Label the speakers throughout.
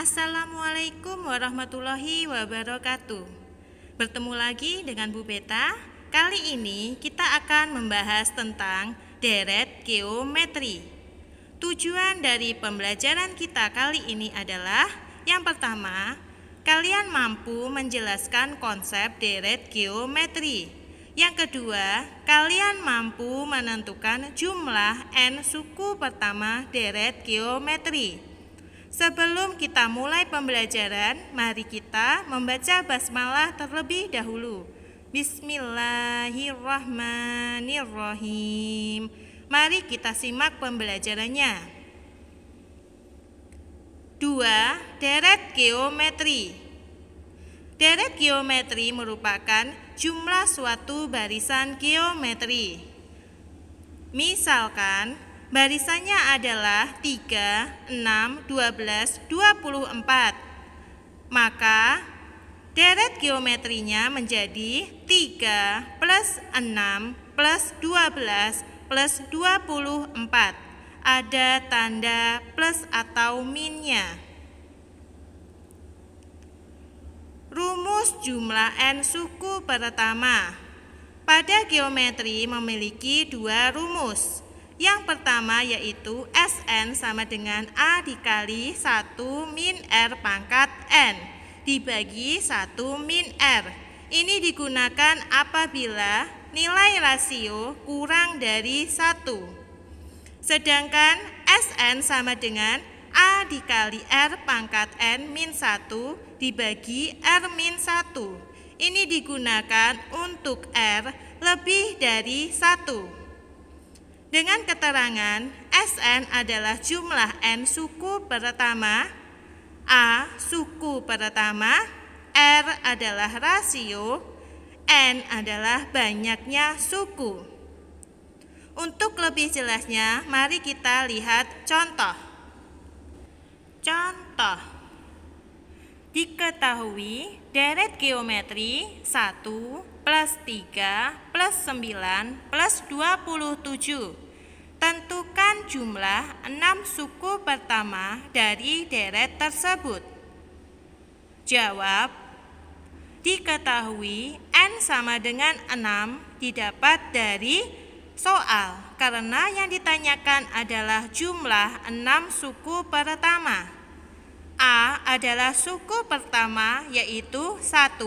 Speaker 1: Assalamualaikum warahmatullahi wabarakatuh. Bertemu lagi dengan Bu Beta. Kali ini kita akan membahas tentang deret geometri. Tujuan dari pembelajaran kita kali ini adalah yang pertama, kalian mampu menjelaskan konsep deret geometri. Yang kedua, kalian mampu menentukan jumlah n suku pertama deret geometri. Sebelum kita mulai pembelajaran, mari kita membaca basmalah terlebih dahulu. Bismillahirrahmanirrahim. Mari kita simak pembelajarannya. Dua Deret geometri. Deret geometri merupakan jumlah suatu barisan geometri. Misalkan Barisannya adalah 3, 6, 12, 24. Maka deret geometrinya menjadi 3 plus 6 plus 12 plus 24. Ada tanda plus atau minnya. Rumus jumlah n suku pertama. Pada geometri memiliki dua rumus yang pertama yaitu Sn sama dengan A dikali 1 min R pangkat N dibagi 1 min R. Ini digunakan apabila nilai rasio kurang dari 1. Sedangkan Sn sama dengan A dikali R pangkat N min 1 dibagi R min 1. Ini digunakan untuk R lebih dari 1 dengan keterangan SN adalah jumlah N suku pertama, A suku pertama, R adalah rasio, N adalah banyaknya suku. Untuk lebih jelasnya, mari kita lihat contoh. Contoh Diketahui deret geometri 1 plus 3 plus 9 plus 27 Tentukan jumlah enam suku pertama dari deret tersebut. Jawab, diketahui N sama dengan 6 didapat dari soal karena yang ditanyakan adalah jumlah 6 suku pertama. A adalah suku pertama yaitu 1.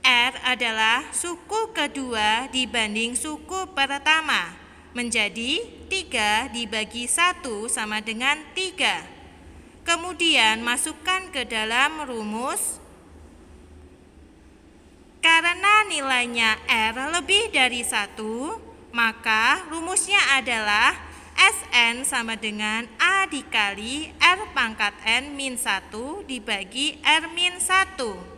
Speaker 1: R adalah suku kedua dibanding suku pertama menjadi 3 dibagi 1 sama dengan 3. Kemudian masukkan ke dalam rumus karena nilainya R lebih dari 1, maka rumusnya adalah Sn sama dengan A dikali R pangkat N min 1 dibagi R min 1.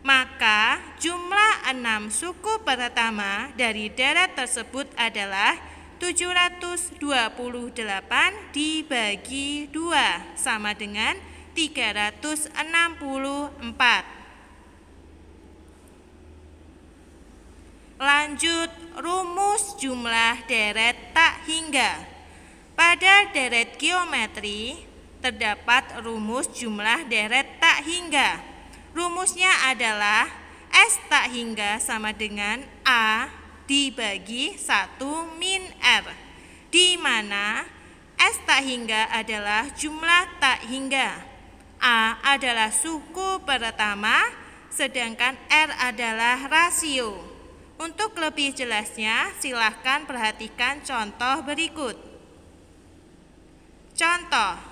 Speaker 1: Maka jumlah enam suku pertama dari daerah tersebut adalah 728 dibagi 2 sama dengan 364. Lanjut rumus jumlah deret tak hingga. Pada deret geometri terdapat rumus jumlah deret tak hingga Rumusnya adalah S tak hingga sama dengan A dibagi 1 min R di mana S tak hingga adalah jumlah tak hingga A adalah suku pertama sedangkan R adalah rasio Untuk lebih jelasnya silahkan perhatikan contoh berikut Contoh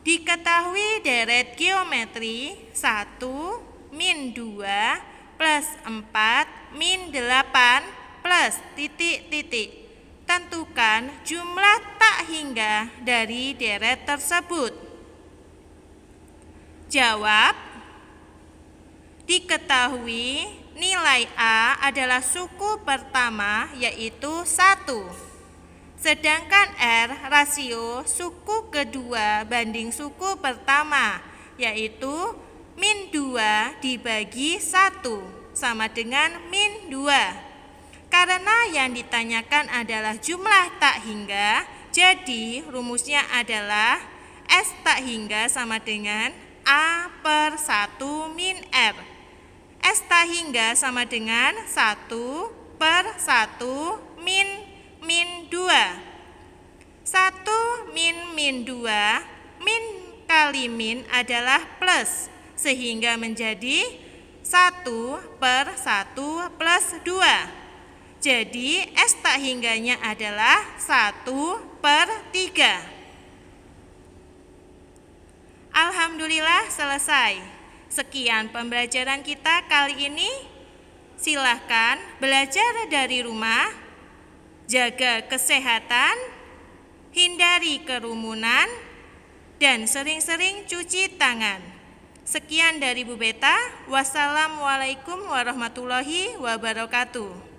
Speaker 1: Diketahui deret geometri 1 min 2 plus 4 min 8 plus titik-titik. Tentukan jumlah tak hingga dari deret tersebut. Jawab Diketahui nilai A adalah suku pertama yaitu 1. Sedangkan R rasio suku kedua banding suku pertama yaitu min 2 dibagi 1 sama dengan min 2. Karena yang ditanyakan adalah jumlah tak hingga, jadi rumusnya adalah S tak hingga sama dengan A per 1 min R. S tak hingga sama dengan 1 per 1 min 2. 1 min min 2, min kali min adalah plus, sehingga menjadi 1 per 1 plus 2. Jadi S tak hingganya adalah 1 per 3. Alhamdulillah selesai. Sekian pembelajaran kita kali ini. Silahkan belajar dari rumah jaga kesehatan, hindari kerumunan, dan sering-sering cuci tangan. Sekian dari Bu Beta. Wassalamualaikum warahmatullahi wabarakatuh.